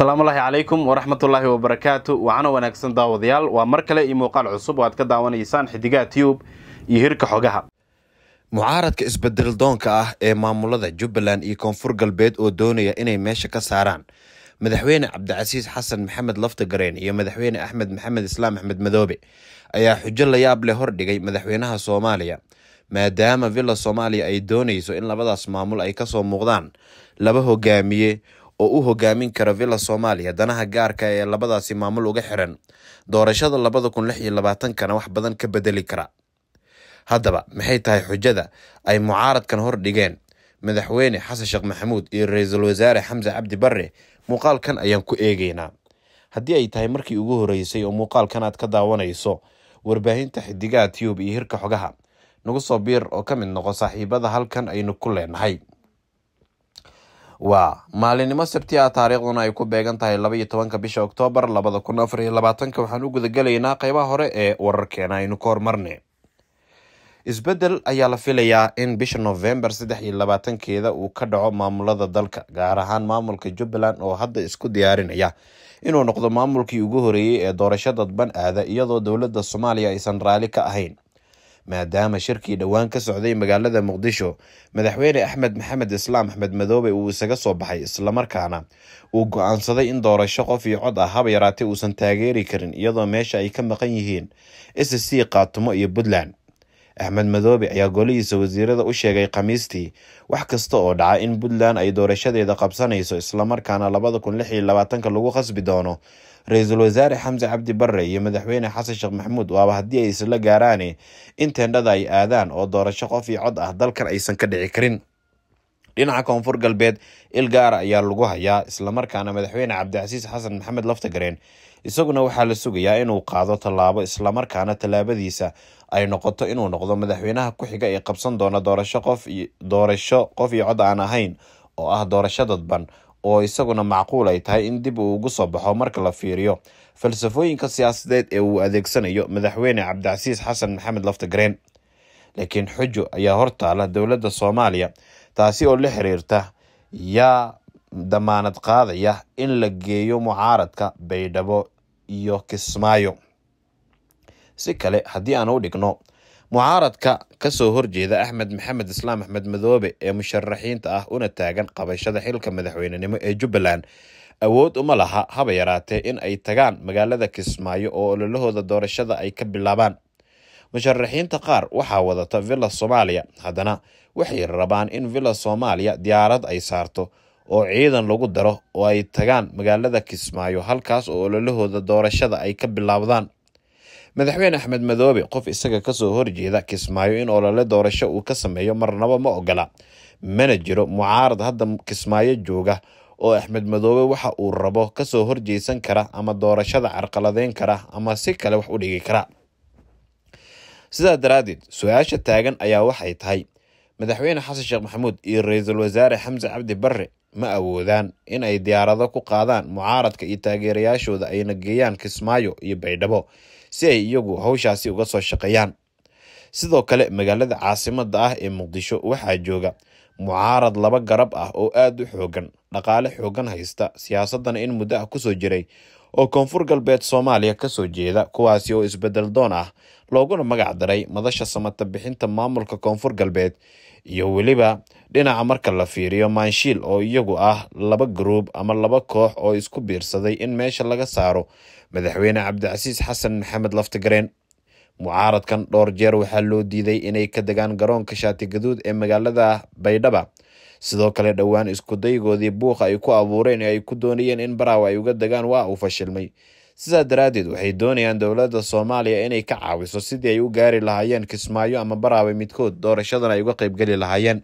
asalaamullaahi calaykum waraxmatullaahi wabarakaatu wacana wanaagsan daawadayaal waa mar kale iyo muuqaal cusub oo aad ka daawanaysaan xidigaha tyub iyo hirka xogaha mucaaradka isbedel doonka ah ee maamulada jubbaland iyo koonfur galbeed oo doonaya inay meesha ka saaraan madaxweyne cabdicasiis xasan maxamed laftagareen iyo madaxweyne axmed maxamed islaam axmed madoobe ayaa xujo layaab leh hordhigay madaxweynaha soomaaliya maadaama villa soomaaliya ay doonayso in labadaas maamul ay kasoo muuqdaan laba hogaamiye oo u hogaamin kara villa soomaaliya danaha gaarka ah ee labadaasi maamul uga xiran doorashada labada kun lix iyo labaatankana wax badan ka bedeli kara haddaba maxay tahay xujada ay mucaaradkan hor dhigeen madaxweyne xasan sheekh maxamuud iyo ra-iisul wasaare xamse cabdi barre muuqaalkan ayaan ku eegeynaa haddii ay tahay markii ugu horreysay oo muuqaalkan aad ka daawanayso warbaahinta xidigaha tiyuub iyo hirka xogaha nagu soo biir oo ka mid noqo saaxiibada halkan aynu ku leenahay waa maalinimo sabti ah taariikhduna ay ku beegan tahay labaiyo tobanka bisha oktoobar labada kun afar iyo labaatanka waxaan u gudagelaynaa qaybaha hore ee wararkeena aynu ka hormarne isbeddel ayaa la filayaa in bisha november saddex iyo labaatankeeda uu ka dhaco maamulada dalka gaar ahaan maamulka jubbaland oo hadda isku diyaarinaya inuu noqdo maamulkii ugu horeeyey ee doorasho dadban aada iyadoo dowladda soomaaliya aysan raali ka ahayn maadaama shirkii dhowaan ka socday magaalada muqdisho madaxweyne axmed maxamed islaam axmed madoobe uu isaga soo baxay islamarkaana uu go-aansaday in doorasho qof iyo cod ah haba yaraatay uusan taageeri karin iyadoo meesha ay ka maqan yihiin s c qaatumo iyo puntland axmed madoobe ayaa golihiisa wasiirada u sheegay khamiistii wax kasta oo dhaca in puntland ay doorashadeeda qabsanayso islamarkaana labada kun lix iyo labaatanka lagu khasbi doono ra-iisul wasaare xamse cabdi barre iyo madaxweyne xasan sheekh maxamuud waaba haddii ay isla gaaraane in teendhada ay aadaan oo doorasho qof iyo cod ah dalkan aysan ka dhici karin dhinaca koonfur galbeed il gaara ayaa lagu hayaa islamarkaana madaxweyne cabdicasiis xasan maxamed laftagareen isaguna waxaa la sugayaa inuu qaado tallaabo islamarkaana tallaabadiisa ay noqoto inuu noqdo madaxweynaha ku-xiga ee qabsan doona doorasho qof iyo cod aan ahayn oo ah doorasho dadban oo isaguna macquul ay tahay in dib uu ugu soo baxo marka la fiiriyo falsafooyinka siyaasadeed ee uu adeegsanayo madaxweyne cabdicasiis xasan maxamed laftagareen laakiin xujo ayaa hortaala dowladda soomaaliya taasi oo la xiriirta yaa damaanad qaadaya in la geeyo mucaaradka baydhabo iyo kismaayo si kale haddii aan u dhigno mucaaradka kasoo horjeeda axmed maxamed islaam axmed madoobe ee musharaxiinta ah una taagan qabashada xilka madaxweynenimo ee jubbaland awood uma laha haba yaraatee in ay tagaan magaalada kismaayo oo ololahooda doorashada ay ka bilaabaan musharaxiinta qaar waxaa wadata villa soomaaliya haddana waxay rabaan in villa soomaaliya diyaarad ay saarto oo ciidan lagu daro oo ay tagaan magaalada kismaayo halkaas oo ololahooda doorashada ay ka bilaabdaan madaxweyne axmed madoobe qof isaga kasoo horjeeda kismaayo in olole doorasho uu ka sameeyo marnaba ma ogola mana jiro mucaarad hadda kismaayo jooga oo axmed madoobe waxa uu rabo kasoo horjeesan kara ama doorashada carqaladeyn kara ama si kale wax u dhigi kara sidaa daraaddeed su-aasha taagan ayaa waxay tahay madaxweyne xasan sheekh maxamuud iyo ra-iisul wasaare xamse cabdi barre ma awoodaan in ay diyaarado ku qaadaan mucaaradka iyo taageerayaashooda ayna geeyaan kismaayo iyo baydhabo si ay iyagu howshaasi uga soo shaqeeyaan sidoo kale magaalada caasimada ah ee muqdisho waxaa jooga mucaarad laba garab ah oo aada u xooggan dhaqaale xoogan haysta siyaasadana in muddo ah kusoo jiray oo koonfur galbeed soomaaliya kasoo jeeda kuwaasi oo isbeddel doon ah looguna magac daray madasha samata bixinta maamulka koonfur galbeed iyo weliba dhinaca marka la fiiriyo maanshiil oo iyagu ah laba garuub ama laba koox oo isku biirsaday in meesha laga saaro madaxweyne cabdicasiis xasan maxamed laftigareen mucaaradkan dhowr jeer waxaa loo diiday inay ka degaan garoonka shaati gaduud ee magaalada baydhaba sidoo kale dhowaan iskudaygoodii buuqa ay ku abuureen ee ay ku doonayeen in baraw ay uga degaan waa uu fashilmay sidaa daraaddeed waxay doonayaan dowladda soomaaliya inay ka caawiso sidii ay u gaari lahaayeen kismaayo ama baraawe midkood doorashadan ay uga qaybgeli lahaayeen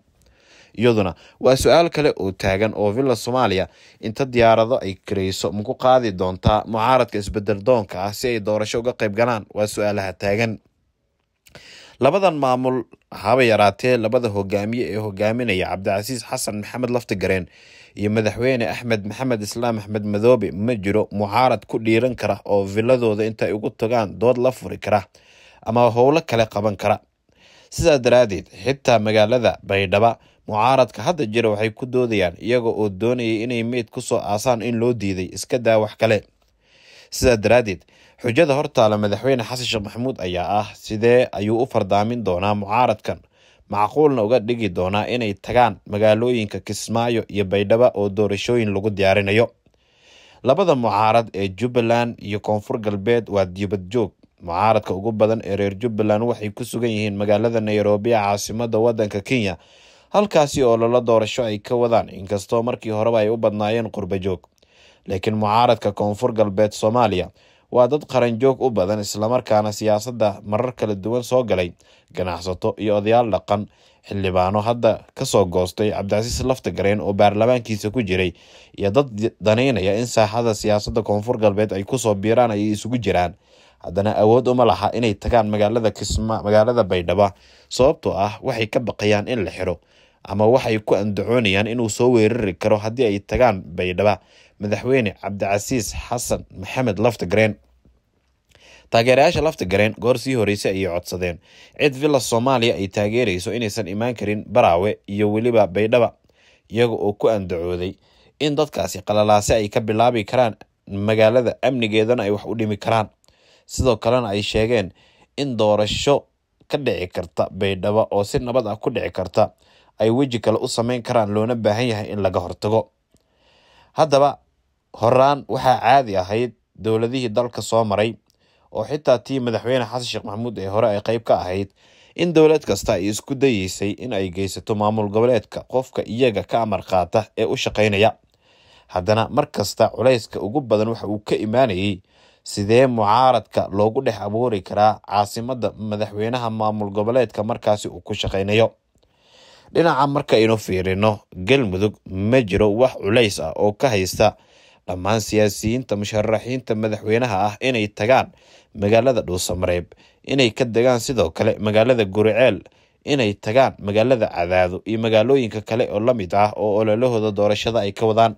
iyaduna waa su-aal kale oo taagan oo villa soomaaliya inta diyaarado ay karayso maku qaadi doontaa mucaaradka isbedel doonka ah si ay doorasho uga qayb galaan waa su-aalaha taagan labadan maamul haba yaraatee labada hogaamiye ee hogaaminaya cabdicasiis xasan maxamed laftigareen iyo madaxweyne axmed maxamed islaam axmed madoobe ma jiro mucaarad ku dhiiran kara oo villadooda intay ugu tagaan dood la furi kara ama howlo kale qaban kara sidaa daraadeed xitaa magaalada baydhaba mucaaradka hadda jira waxay ku doodayaan iyaga oo doonayay inay meyd ku soo aasaan in loo diiday iska daa wax kale sidaa daraadeed xujada hortaala madaxweyne xasan sheekh maxamuud ayaa ah sidee ayuu u fardaamin doonaa mucaaradkan macquulna uga dhigi doonaa inay tagaan magaalooyinka kismaayo iyo baydhaba oo doorashooyin lagu diyaarinayo labada mucaarad ee jubbaland iyo koonfur galbeed waa dibad joog mucaaradka ugu badan ee reer jubbaland waxay ku sugan yihiin magaalada nairobi ee caasimada wadanka kenya halkaasi oo lala doorasho ay ka wadaan inkastoo markii horeba ay u badnaayeen qurbajoog laakiin mucaaradka koonfur galbeed soomaaliya waa dad qaran joog u badan islamarkaana siyaasadda marar kala duwan soo galay ganacsato iyo odayaal dhaqan xildhibaano hadda kasoo goostay cabdicasiis laftagareen oo baarlamaankiisa ku jiray iyo dad danaynaya in saaxada siyaasadda koonfur galbeed ay kusoo biiraan ayay isugu jiraan haddana awood uma laha inay tagaan magaalada kisma magaalada baydhaba sababtoo ah waxay ka baqayaan in la xiro ama waxay ku andacoonayaan inuu soo weerari karo haddii ay tagaan baydhaba madaxweyne cabdicasiis xasan maxamed laftagareen taageerayaasha lafta gareen goor sii horreysay ayay codsadeen cid villa soomaaliya ay taageerayso inaysan imaan karin baraawe iyo weliba baydhaba iyaga oo ku andacooday in dadkaasi qalalaase ay ka bilaabi karaan magaalada amnigeedana ay wax u dhimi karaan sidoo kalena ay sheegeen in doorasho ka dhici karta baydhaba oo si nabad ah ku dhici karta ay weji kale u sameyn karaan loona baahan yahay in laga hortago haddaba horaan waxaa caadi ahayd dowladihii dalka soo maray oo xitaa tii madaxweyne xasan sheekh maxamuud ee hore ay qayb ka ahayd in dowlad kasta ay isku dayeysay in ay geysato maamul goboleedka qofka iyaga ka amar qaata ee u shaqaynaya haddana mar kasta culayska ugu badan waxa uu ka imaanayay sidee mucaaradka loogu dhex abuuri karaa caasimadda madaxweynaha maamul goboleedka markaasi uu ku shaqaynayo dhinaca marka aynu fiirinno galmudug ma jiro wax culays ah oo ka haysta dhammaan siyaasiyiinta musharaxiinta madaxweynaha ah inay tagaan magaalada dhuusamareeb inay ka degaan sidoo kale magaalada guriceel inay tagaan magaalada cadaado iyo magaalooyinka kale oo la mid ah oo ololahooda doorashada ay ka wadaan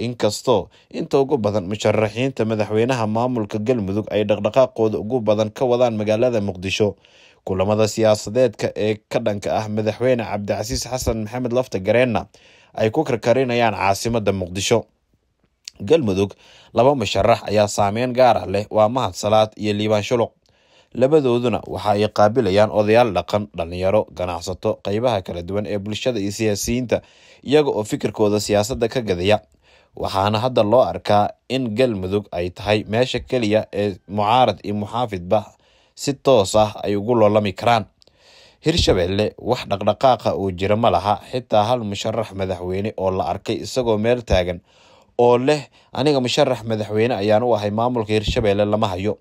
inkastoo inta ugu badan musharaxiinta madaxweynaha maamulka galmudug ay dhaqdhaqaaqooda ugu badan ka wadaan magaalada muqdisho kulamada siyaasadeedka ee ka dhanka ah madaxweyne cabdicasiis xasan maxamed lafta gareenna ay ku karkarinayaan caasimada muqdisho galmudug laba musharax ayaa saameyn gaar ah leh waa mahad salaad iyo liibaan shuluq labadooduna waxa ay qaabilayaan odayaal dhaqan dhalinyaro ganacsato qeybaha kala duwan ee bulshada iyo siyaasiyiinta iyaga oo fikirkooda siyaasadda ka gadaya waxaana hadda loo arkaa in galmudug ay tahay meesha keliya ee mucaarad iyo muxaafidba si toos ah ay ugu loolami karaan hirshabeelle wax dhaqdhaqaaqa uu jira ma laha xitaa hal musharax madaxweyne oo la arkay isagoo meel taagan oo leh aniga musharax madaxweyne ayaan u ahay maamulka hirshabeelle lama hayo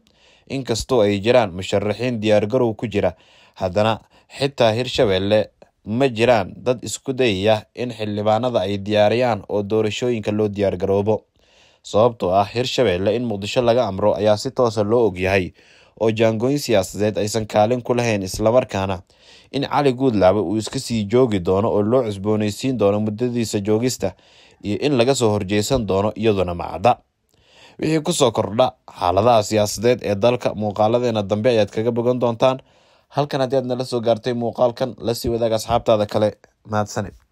inkastoo ay jiraan musharaxiin diyaargarow ku jira haddana xitaa hirshabeelle ma jiraan dad isku dayaya in xildhibaanada ay diyaariyaan oo doorashooyinka loo diyaargaroobo sababtoo ah hirshabeelle in muqdisho laga amro ayaa si toosa ah loo ogyahay oo jaangooyin siyaasadeed aysan kaalin ku lahayn islamarkaana in cali guudlaabe uu iska sii joogi doono oo loo cusboonaysiin doono muddadiisa joogista iyo in laga soo horjeesan doono iyaduna macadda wixii kusoo kordha xaaladaha siyaasadeed ee dalka muuqaaladeena dambe ayaad kaga bogan doontaan halkan haddii aad nala soo gaartay muuqaalkan lasii wadaag asxaabtaada kale mahadsanid